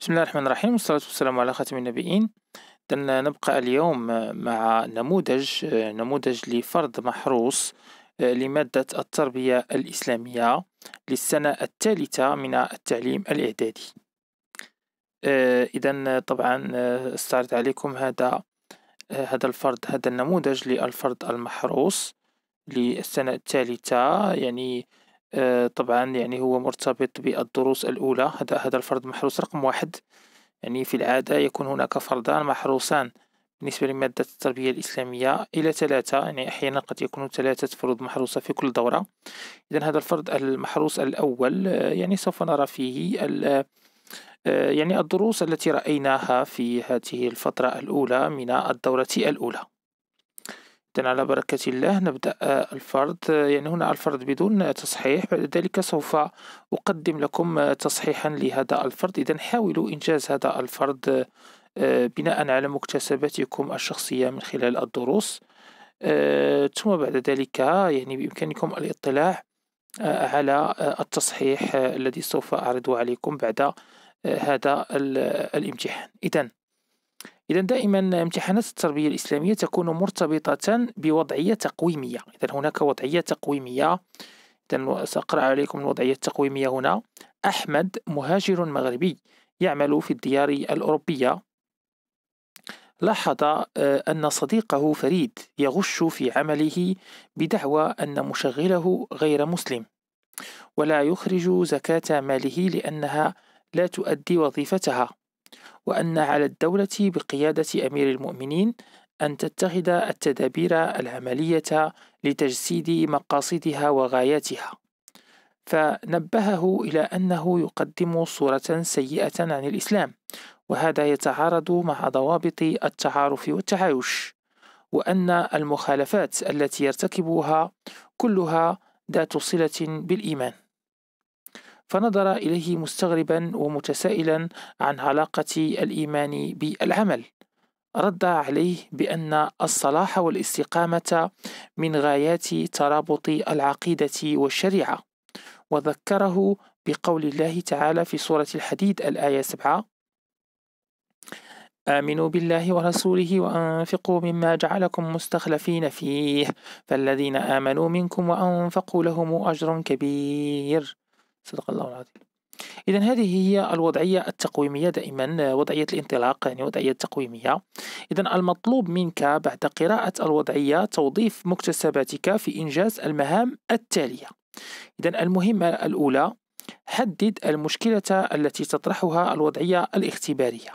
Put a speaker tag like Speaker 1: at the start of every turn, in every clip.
Speaker 1: بسم الله الرحمن الرحيم والصلاة والسلام على خاتم النبيين نبقى اليوم uh, مع نموذج uh, نموذج لفرد محروس uh, لمادة التربية الإسلامية للسنة الثالثة من التعليم الإعدادي إذا طبعا استعرض عليكم هذا هذا الفرد هذا النموذج للفرد المحروس للسنة الثالثة يعني آه، طبعا يعني هو مرتبط بالدروس الأولى هذا هذا الفرد محروس رقم واحد يعني في العادة يكون هناك فردان محروسان بالنسبة لمادة التربية الإسلامية إلى ثلاثة يعني أحيانا قد يكون ثلاثة فروض محروسة في كل دورة إذا هذا الفرد المحروس الأول آه، يعني سوف نرى فيه آه، يعني الدروس التي رأيناها في هذه الفترة الأولى من الدورة الأولى على بركة الله نبدأ آه، الفرض آه، يعني هنا الفرض بدون تصحيح بعد ذلك سوف أقدم لكم آه، تصحيحا لهذا الفرض إذا حاولوا إنجاز هذا الفرض بناء على مكتسباتكم الشخصية من خلال الدروس ثم بعد ذلك يعني بإمكانكم الاطلاع على التصحيح الذي سوف أعرضه عليكم بعد هذا الامتحان إذا إذا دائما امتحانات التربية الإسلامية تكون مرتبطة بوضعية تقويمية إذا هناك وضعية تقويمية إذا سأقرأ عليكم الوضعية التقويمية هنا أحمد مهاجر مغربي يعمل في الديار الأوروبية لاحظ آه، أن صديقه فريد يغش في عمله بدعوى أن مشغله غير مسلم ولا يخرج زكاة ماله لأنها لا تؤدي وظيفتها وأن على الدولة بقيادة أمير المؤمنين أن تتخذ التدابير العملية لتجسيد مقاصدها وغاياتها فنبهه إلى أنه يقدم صورة سيئة عن الإسلام وهذا يتعارض مع ضوابط التعارف والتعايش وأن المخالفات التي يرتكبها كلها ذات صلة بالإيمان فنظر إليه مستغربا ومتسائلا عن علاقة الإيمان بالعمل رد عليه بأن الصلاح والاستقامة من غايات ترابط العقيدة والشريعة وذكره بقول الله تعالى في سورة الحديد الآية 7 آمنوا بالله ورسوله وأنفقوا مما جعلكم مستخلفين فيه فالذين آمنوا منكم وأنفقوا لهم أجر كبير صدق الله العظيم إذا هذه هي الوضعية التقويمية دائما وضعية الانطلاق يعني وضعية تقويمية إذا المطلوب منك بعد قراءة الوضعية توظيف مكتسباتك في إنجاز المهام التالية إذا المهمة الأولى حدد المشكلة التي تطرحها الوضعية الاختبارية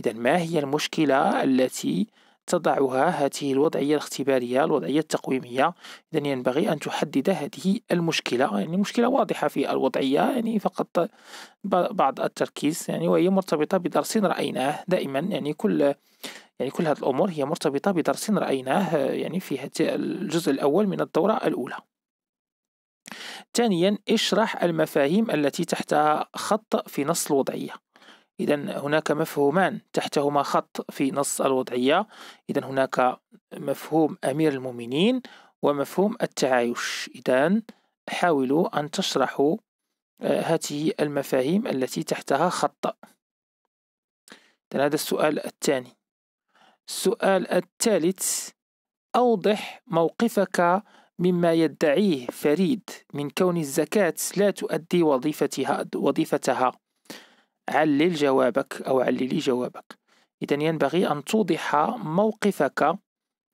Speaker 1: إذا ما هي المشكلة التي تضعها هذه الوضعية الاختبارية الوضعية التقويمية إذا ينبغي أن تحدد هذه المشكلة يعني مشكلة واضحة في الوضعية يعني فقط بعض التركيز يعني وهي مرتبطة بدرس رأيناه دائما يعني كل يعني كل هذه الأمور هي مرتبطة بدرس رأيناه يعني في هذا الجزء الأول من الدورة الأولى ثانيا اشرح المفاهيم التي تحتها خط في نص الوضعية إذا هناك مفهومان تحتهما خط في نص الوضعية إذا هناك مفهوم أمير المؤمنين ومفهوم التعايش إذا حاولوا أن تشرحوا آه، هذه المفاهيم التي تحتها خط هذا السؤال الثاني السؤال الثالث أوضح موقفك مما يدعيه فريد من كون الزكاة لا تؤدي وظيفتها, وظيفتها علل جوابك أو عللي جوابك إذا ينبغي أن توضح موقفك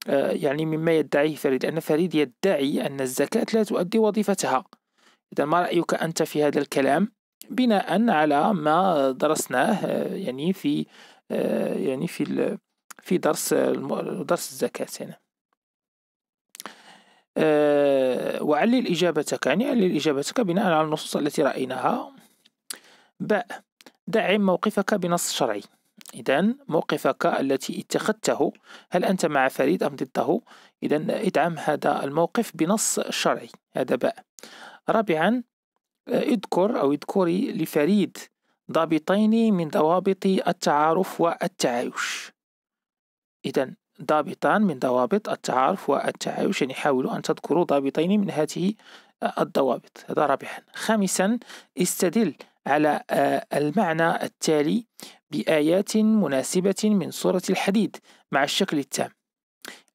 Speaker 1: آه، يعني مما يدعيه فريد لأن فريد يدعي أن الزكاة لا تؤدي وظيفتها إذا ما رأيك أنت في هذا الكلام بناء على ما درسناه آه، يعني في آه، يعني في في درس درس الزكاة هنا وعلل إجابتك يعني علل إجابتك بناء على النصوص التي رأيناها باء دعم موقفك بنص شرعي إذا موقفك التي اتخذته هل أنت مع فريد أم ضده إذا ادعم هذا الموقف بنص شرعي هذا باء رابعا اذكر أو اذكري لفريد ضابطين من ضوابط التعارف والتعايش إذا ضابطان من ضوابط التعارف والتعايش يعني حاولوا أن تذكروا ضابطين من هذه الضوابط هذا رابعا خامسا استدل على آه، المعنى التالي بآيات مناسبة من سورة الحديد مع الشكل التام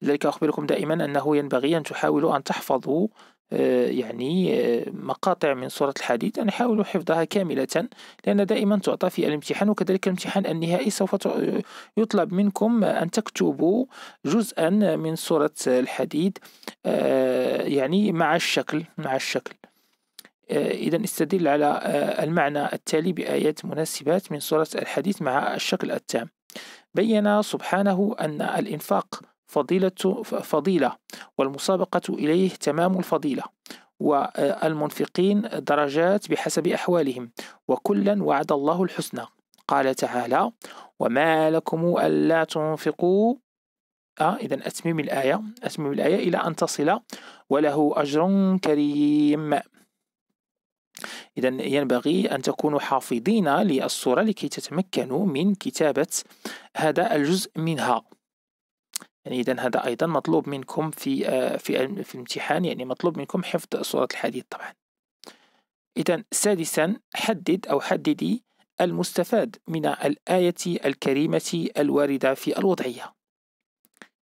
Speaker 1: لذلك أخبركم دائما أنه ينبغي أن تحاولوا أن تحفظوا آه، يعني آه، مقاطع من سورة الحديد أن حاولوا حفظها كاملة لأن دائما تعطى في الامتحان وكذلك الامتحان النهائي سوف يطلب منكم أن تكتبوا جزءا من سورة الحديد يعني مع الشكل مع الشكل آه، إذا استدل على آه، المعنى التالي بآيات مناسبات من سورة الحديث مع الشكل التام بين سبحانه أن الإنفاق فضيلة فضيلة والمسابقة إليه تمام الفضيلة والمنفقين آه، درجات بحسب أحوالهم وكلا وعد الله الحسنى قال تعالى وما لكم ألا تنفقوا آه إذا أتمم الآية أتمم الآية إلى أن تصل وله أجر كريم إذا ينبغي أن تكونوا حافظين للصورة لكي تتمكنوا من كتابة هذا الجزء منها يعني إذا هذا أيضا مطلوب منكم في آه، في في الامتحان يعني مطلوب منكم حفظ صورة الحديث طبعا إذا سادسا حدد أو حددي المستفاد من الآية الكريمة الواردة في الوضعية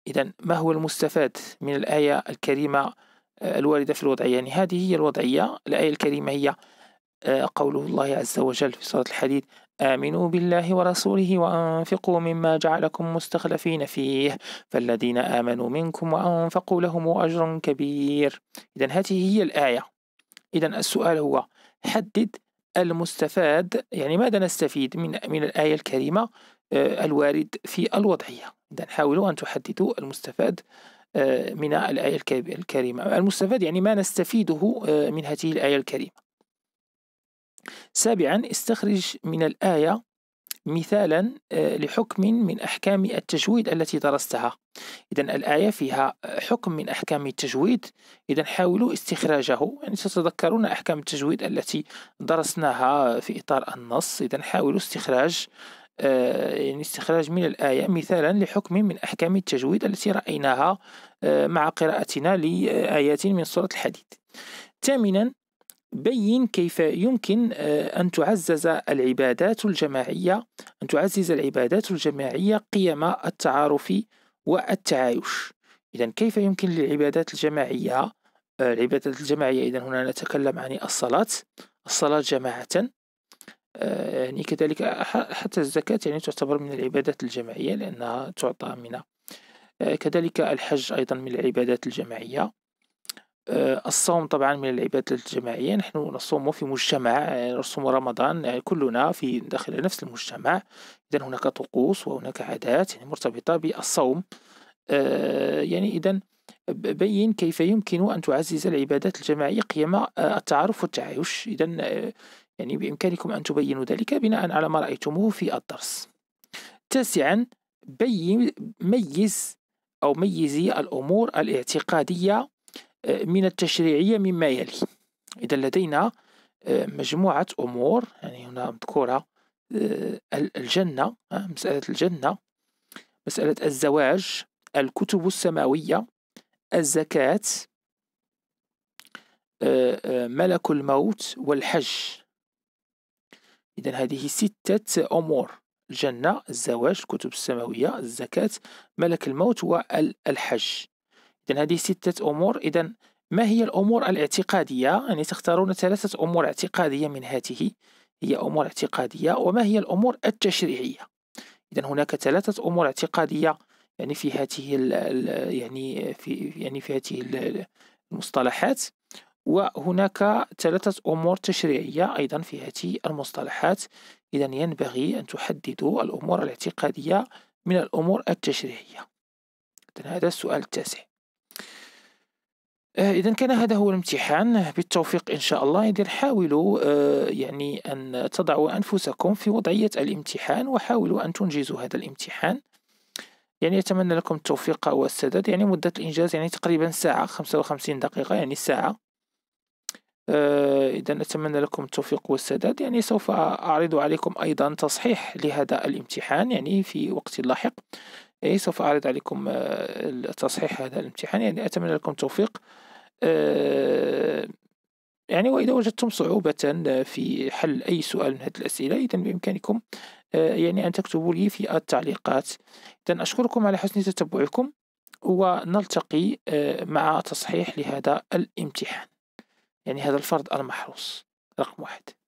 Speaker 1: إذا ما هو المستفاد من الآية الكريمة الواردة في الوضعية يعني هذه هي الوضعية الآية الكريمة هي آه، قوله الله عز وجل في سورة الحديد آمنوا بالله ورسوله وأنفقوا مما جعلكم مستخلفين فيه فالذين آمنوا منكم وأنفقوا لهم أجر كبير إذا هذه هي الآية إذا السؤال هو حدد المستفاد يعني ماذا نستفيد من من الآية الكريمة آه، الوارد في الوضعية إذا حاولوا أن تحددوا المستفاد آه، من الآية الكريمة المستفاد يعني ما نستفيده آه، من هذه الآية الكريمة سابعا استخرج من الآية مثالا آه، لحكم من أحكام التجويد التي درستها إذا الآية فيها حكم من أحكام التجويد إذا حاولوا استخراجه يعني تتذكرون أحكام التجويد التي درسناها في إطار النص إذا حاولوا استخراج آه، يعني استخراج من الآية مثالا لحكم من أحكام التجويد التي رأيناها آه، مع قراءتنا لآيات من سورة الحديد ثامنا بين كيف يمكن آه، أن تعزز العبادات الجماعية أن تعزز العبادات الجماعية قيم التعارف والتعايش إذا كيف يمكن للعبادات الجماعية العبادات الجماعية إذا هنا نتكلم عن الصلاة الصلاة جماعة آه، يعني كذلك حتى الزكاة يعني تعتبر من العبادات الجماعية لأنها تعطى من آه، كذلك الحج أيضا من العبادات الجماعية آه، الصوم طبعا من العبادات الجماعية نحن نصوم في مجتمع نصوم رمضان يعني كلنا في داخل نفس المجتمع إذا هناك طقوس وهناك عادات يعني مرتبطة بالصوم يعني إذا بين كيف يمكن أن تعزز العبادات الجماعية قيم التعارف والتعايش إذا يعني بإمكانكم أن تبينوا ذلك بناء على ما رأيتموه في الدرس تاسعا بين ميز أو ميزي الأمور الاعتقادية آه، من التشريعية مما يلي إذا لدينا آه، مجموعة أمور يعني هنا مذكورة آه، الجنة مسألة الجنة مسألة الزواج الكتب السماوية الزكاة ملك الموت والحج إذا هذه ستة أمور الجنة الزواج الكتب السماوية الزكاة ملك الموت والحج إذا هذه ستة أمور إذا ما هي الأمور الاعتقادية يعني تختارون ثلاثة أمور اعتقادية من هذه هي أمور اعتقادية وما هي الأمور التشريعية إذا هناك ثلاثة أمور اعتقادية يعني في هذه يعني في يعني في هذه المصطلحات وهناك ثلاثة أمور تشريعية أيضا في هذه المصطلحات إذا ينبغي أن تحددوا الأمور الاعتقادية من الأمور التشريعية إذن هذا السؤال التاسع آه، إذا كان هذا هو الامتحان بالتوفيق إن شاء الله إذا حاولوا آه، يعني أن تضعوا أنفسكم في وضعية الامتحان وحاولوا أن تنجزوا هذا الامتحان يعني أتمنى لكم التوفيق والسداد يعني مدة الإنجاز يعني تقريبا ساعة خمسة وخمسين دقيقة يعني ساعة آه، إذا أتمنى لكم التوفيق والسداد يعني سوف أعرض عليكم أيضا تصحيح لهذا الامتحان يعني في وقت لاحق إيه سوف أعرض عليكم آه، تصحيح هذا الامتحان يعني أتمنى لكم التوفيق آه، يعني وإذا وجدتم صعوبة في حل أي سؤال من هذه الأسئلة إذا بإمكانكم يعني أن تكتبوا لي في التعليقات إذا أشكركم على حسن تتبعكم ونلتقي مع تصحيح لهذا الامتحان يعني هذا الفرد المحروس رقم واحد